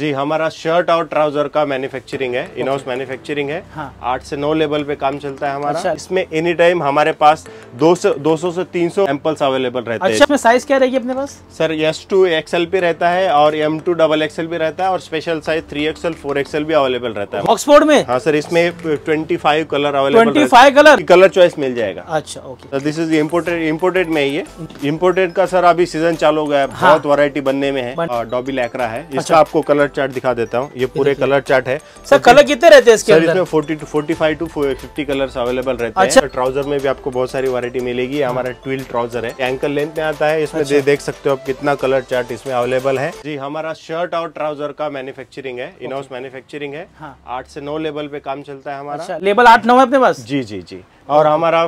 जी हमारा शर्ट और ट्राउजर का मैन्युफैक्चरिंग है इन हाउस मैन्युफैक्चरिंग है हाँ। आठ से नौ लेवल पे काम चलता है हमारा अच्छा। इसमें एनी टाइम हमारे पास दो सौ दो सौ से तीन सौ एम्पल्स अवेलेबल रहते अच्छा, हैं इसमें साइज क्या रहेगी अपने पास सर एस टू एक्सएल भी रहता है और एम टू डबल एक्सएल भी रहता है और special size three XL four XL भी अवेलेबल रहता है ऑक्सफोर्ड में हाँ सर इसमें twenty five colour available twenty five colour colour choice मिल जाएगा अच्छा okay this is imported imported में ये इम्पोर्टेड का सर अभी सीजन चालू हो गया हाँ। बहुत वरायटी बनने में है डॉबी लैकरा है अच्छा। इसका आपको कलर कलर चार्ट दिखा देता हूँ ये पूरे कलर चार्ट है सर कलर कितने रहते हैं इसके सर इसमें forty two forty five to fifty colour available रहते अच्छा। हैं ट्राउजर में भी आपको बहुत सारी वरायटी मिलेगी हमारा ट्विल ट्राउजर है एंकल लेंथ में आता है इसमें अच्छा। देख सकते हो आप कितना कलर चार्ट इसमें अवेलेबल है जी हमारा शर्ट और ट्राउजर का मैन्युफेक्चरिंग है इन हाउस मैन्युफेक्चरिंग है हाँ। आठ से नौ लेवल पे काम चलता है हमारा लेवल अच्छा, आठ नौ है अपने पास जी जी जी और हमारा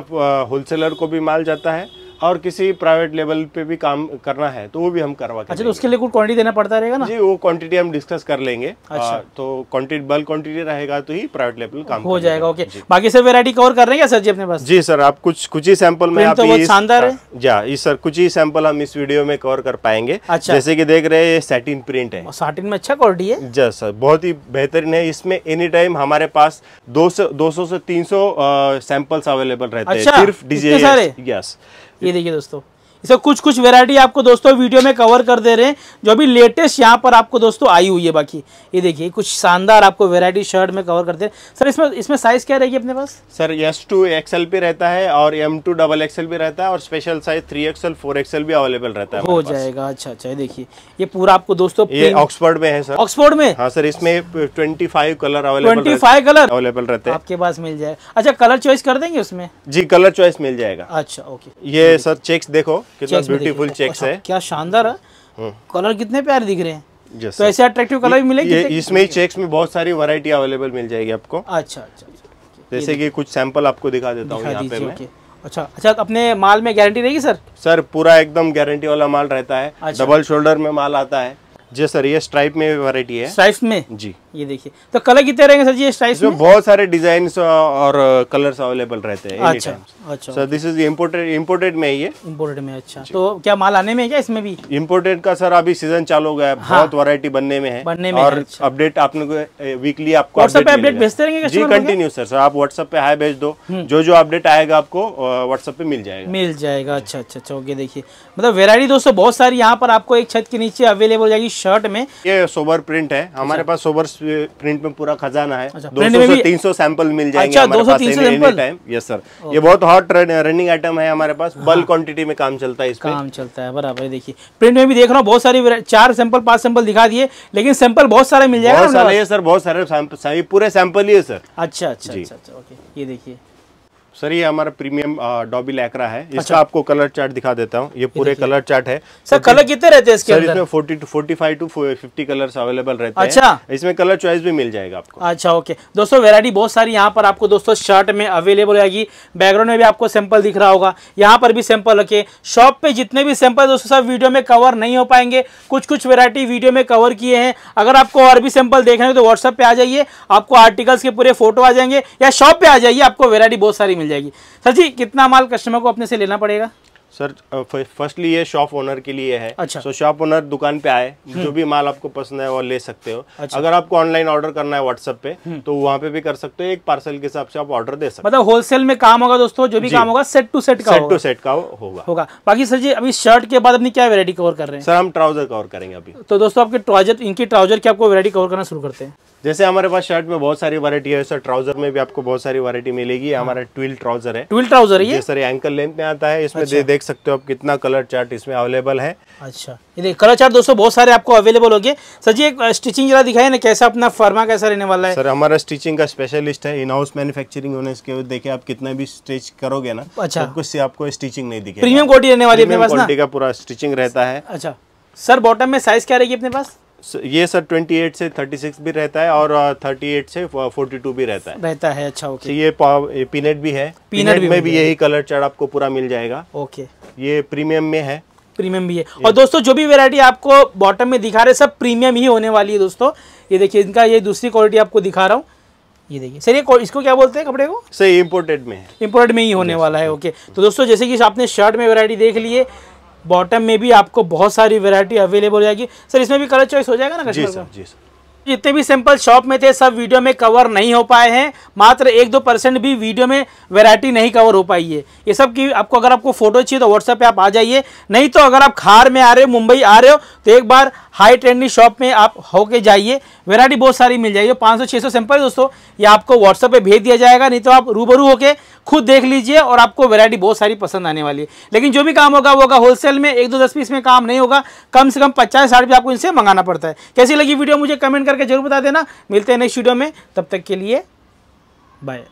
होलसेलर को भी माल जाता है और किसी प्राइवेट लेवल पे भी काम करना है तो वो भी हम करवा अच्छा तो उसके लिए कुछ क्वांटिटी देना पड़ता रहेगा ना जी वो क्वांटिटी हम डिस्कस कर लेंगे अच्छा आ, तो क्वांटिटी बल्क क्वांटिटी रहेगा तो ही प्राइवेट लेवल काम हो जाएगा ओके बाकी सब वेरायटी कवर कर रहे हैं सर जी अपने पास जी सर आप कुछ कुछ ही सैंपल में तो शानदार है हाँ, हाँ, सर कुछ ही सैंपल हम इस वीडियो में कवर कर पाएंगे अच्छा। जैसे की देख रहे हैं प्रिंट है साटिन में अच्छा क्वालिटी है जी सर बहुत ही बेहतरीन है इसमें एनी टाइम हमारे पास दो सौ से तीन सौ सैंपल्स अवेलेबल रहते हैं अच्छा, सिर्फ डीजे यस ये देखिए दोस्तों इसे कुछ कुछ वेरायटी आपको दोस्तों वीडियो में कवर कर दे रहे हैं जो अभी लेटेस्ट यहाँ पर आपको दोस्तों आई हुई है बाकी ये देखिए कुछ शानदार आपको वेरायटी शर्ट में कवर कर दे सर इसमें इसमें साइज़ क्या रहेगी अपने पास सर एस टू एक्सएल भी रहता है और एम टू डबल एक्सएल भी रहता है और special size three XL four XL भी अवेलेबल रहता है हो जाएगा अच्छा अच्छा देखिए ये पूरा आपको दोस्तों ऑक्सफोर्ड में है सर ऑक्सफोर्ड में हाँ सर इसमें twenty five colour available twenty five colour available रहते हैं आपके पास मिल जाएगा अच्छा कलर चॉइस कर देंगे उसमें जी कलर चॉइस मिल जाएगा अच्छा ओके ये सर चेक देखो कितना ब्यूटीफुल चेक्स है क्या शानदार है कलर हम्म। कितने प्यार दिख रहे हैं तो ऐसे अट्रैक्टिव कलर भी मिलेंगे इसमें ही चेक्स में बहुत सारी वैरायटी अवेलेबल मिल जाएगी आपको अच्छा अच्छा, अच्छा। जैसे कि कुछ सैंपल आपको दिखा देता हूँ यहाँ पे मैं अच्छा अच्छा अपने माल में गारंटी रहेगी सर सर पूरा एकदम गारंटी वाला माल रहता है डबल अच्छा। शोल्डर में माल आता है जी सर ये स्ट्राइप में वैरायटी है स्ट्राइप में जी ये देखिए तो कलर कितने रहेंगे सर जी इस टाइप में बहुत सारे डिजाइन और कलर अवेलेबल रहते हैं अच्छा अच्छा sir this is imported imported में ही है इम्पोर्टेड में अच्छा तो क्या माल आने में है क्या इसमें भी इम्पोर्टेड का सर अभी सीजन चालू हो गया है हाँ। बहुत वैरायटी बनने में है बनने में और अपडेट अच्छा। आपने वीकली आपको व्हाट्सएप पे अपडेट भेजते रहेंगे जी कंटिन्यू सर सर आप व्हाट्सएप पे हाई भेज दो हम्म। जो जो अपडेट आएगा आपको व्हाट्सएप पे मिल जाएगा मिल जाएगा अच्छा अच्छा अच्छा ओके देखिए मतलब वेरायटी दोस्तों बहुत सारी यहाँ पर आपको एक छत के नीचे अवेलेबल हो जाएगी शर्ट में ये सोबर प्रिंट है हमारे अच्छा। पास सोबर प्रिंट में पूरा खजाना है अच्छा, दो सौ तीन सौ सैंपल मिल जाएंगे अच्छा, हमारे पास एनी टाइम यस सर ये बहुत हॉट रनिंग आइटम है हमारे पास बल्क हाँ। क्वांटिटी में काम चलता है इस काम चलता है बराबर देखिए प्रिंट में भी देख रहा हूँ बहुत सारी चार सैंपल पांच सैंपल दिखा दिए लेकिन सैंपल बहुत सारे मिल जाएगा सर बहुत सारे पूरे सैंपल ही है सर अच्छा अच्छा, अच्छा, अच्छा ये देखिए सर ये हमारा प्रीमियम डॉबी लैकरा है अच्छा। इसका अच्छा। आपको कलर चार्ट दिखा देता हूँ ये पूरे कलर चार्ट है सर कलर कितने रहते हैं इसके सर इसमें 40 टू 45 टू 50 कलर्स अवेलेबल रहते अच्छा। है। इसमें कलर चॉइस भी मिल जाएगा आपको अच्छा ओके दोस्तों वेरायटी बहुत सारी यहाँ पर आपको दोस्तों शर्ट में अवेलेबल रहेगी बैकग्राउंड में भी आपको सैंपल दिख रहा होगा यहाँ पर भी सैंपल रखे शॉप पे जितने भी सैंपल दोस्तों सब वीडियो में कवर नहीं हो पाएंगे कुछ कुछ वेरायटी वीडियो में कवर किए हैं अगर आपको और भी सैंपल देखने तो व्हाट्सअप पे आ जाइए आपको आर्टिकल्स के पूरे फोटो आ जाएंगे या शॉप पे आ जाइए आपको वेरायटी बहुत सारी मिल जाएगी सर जी कितना माल कस्टमर को अपने से लेना पड़ेगा सर फर्स्टली ये शॉप ओनर के लिए है अच्छा सो शॉप ओनर दुकान पे आए हम्म। जो भी माल आपको पसंद है वो ले सकते हो अच्छा। अगर आपको ऑनलाइन ऑर्डर करना है व्हाट्सएप पे हम्म। तो वहाँ पे भी कर सकते हो एक पार्सल के हिसाब से आप ऑर्डर दे सकते मतलब हो मतलब होलसेल में काम होगा दोस्तों जो भी काम होगा सेट टू सेट का सेट टू सेट का होगा होगा बाकी सर जी अभी शर्ट के बाद अपनी क्या वेरायटी कवर कर रहे हैं सर हम ट्राउजर कवर करेंगे अभी तो दोस्तों आपके ट्राउजर इनकी ट्राउजर की आपको वेरायटी कवर करना शुरू करते हैं जैसे हमारे पास शर्ट में बहुत सारी वैरायटी है सर ट्राउजर में भी आपको बहुत सारी वैरायटी मिलेगी हमारा ट्विल हाँ। ट्राउजर है ट्विल ट्राउजर है सर एंकल लेंथ में आता है इसमें अच्छा। देख सकते हो आप कितना कलर चार्ट इसमें अवेलेबल है अच्छा ये देख कलर चार्ट दोस्तों बहुत सारे आपको अवेलेबल हो गए सर जी एक स्टिचिंग जरा दिखाई ना कैसा अपना फर्मा कैसा रहने वाला है सर हमारा स्टिचिंग का स्पेशलिस्ट है इन हाउस मैन्युफैक्चरिंग होने के देखिए आप कितना भी स्टिच करोगे ना अच्छा कुछ आपको स्टिचिंग नहीं दिखे प्रीमियम क्वालिटी रहने वाली है का पूरा स्टिचिंग रहता है अच्छा सर बॉटम में साइज क्या रहेगी अपने पास ये सर 28 से 36 भी रहता है और 38 से 42 भी रहता है रहता है अच्छा ओके तो ये पीनट भी है पीनट, पीनट भी में भी भी यही कलर चार्ट आपको पूरा मिल जाएगा ओके ये प्रीमियम में है प्रीमियम भी है और दोस्तों जो भी वेरायटी आपको बॉटम में दिखा रहे सब प्रीमियम ही होने वाली है दोस्तों ये देखिए इनका ये दूसरी क्वालिटी आपको दिखा रहा हूँ ये देखिए सर ये इसको क्या बोलते हैं कपड़े को सही इम्पोर्टेड में है इम्पोर्टेड में ही होने वाला है ओके तो दोस्तों जैसे कि आपने शर्ट में वेरायटी देख ली है बॉटम में भी आपको बहुत सारी वेरायटी अवेलेबल हो जाएगी सर इसमें भी कलर चॉइस हो जाएगा ना कस्टमर जी सर जी सर जितने भी सैंपल शॉप में थे सब वीडियो में कवर नहीं हो पाए हैं मात्र एक दो परसेंट भी वीडियो में वैरायटी नहीं कवर हो पाई है ये सब की आपको अगर आपको फोटो चाहिए तो व्हाट्सएप पे आप आ जाइए नहीं तो अगर आप खार में आ रहे हो मुंबई आ रहे हो तो एक बार हाई ट्रेंडिंग शॉप में आप होके जाइए वेरायटी बहुत सारी मिल जाएगी पाँच सौ छः सौ सैंपल दोस्तों ये आपको व्हाट्सएप पर भेज दिया जाएगा नहीं तो आप रूबरू होकर खुद देख लीजिए और आपको वेरायटी बहुत सारी पसंद आने वाली है लेकिन जो भी काम होगा वो होगा होलसेल में एक दो दस पीस में काम नहीं होगा कम से कम पचास साठ भी आपको इनसे मंगाना पड़ता है कैसी लगी वीडियो मुझे कमेंट करके करके जरूर बता देना मिलते हैं नेक्स्ट वीडियो में तब तक के लिए बाय